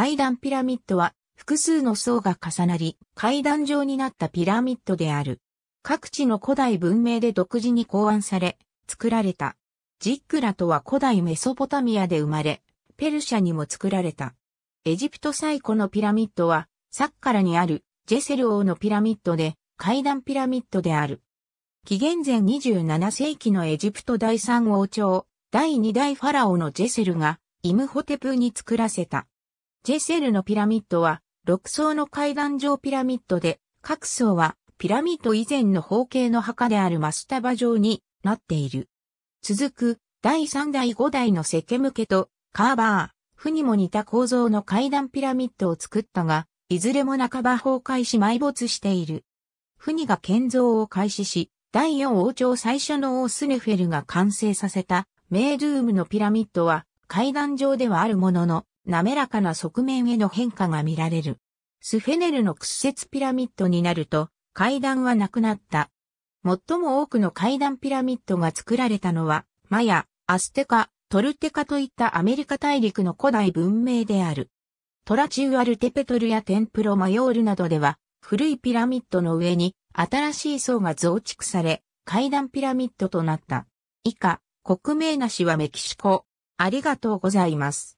階段ピラミッドは複数の層が重なり階段状になったピラミッドである。各地の古代文明で独自に考案され作られた。ジックラとは古代メソポタミアで生まれ、ペルシャにも作られた。エジプト最古のピラミッドは、サッカラにあるジェセル王のピラミッドで、階段ピラミッドである。紀元前27世紀のエジプト第3王朝、第2代ファラオのジェセルが、イムホテプに作らせた。ジェセルのピラミッドは、6層の階段状ピラミッドで、各層は、ピラミッド以前の方形の墓であるマスタバ状になっている。続く、第3代5代のセケムケと、カーバー、フにも似た構造の階段ピラミッドを作ったが、いずれも半ば崩壊し埋没している。フニが建造を開始し、第4王朝最初の王スネフェルが完成させたメードゥームのピラミッドは階段上ではあるものの、滑らかな側面への変化が見られる。スフェネルの屈折ピラミッドになると階段はなくなった。最も多くの階段ピラミッドが作られたのは、マヤ、アステカ、トルテカといったアメリカ大陸の古代文明である。トラチュアルテペトルやテンプロマヨールなどでは、古いピラミッドの上に新しい層が増築され、階段ピラミッドとなった。以下、国名なしはメキシコ。ありがとうございます。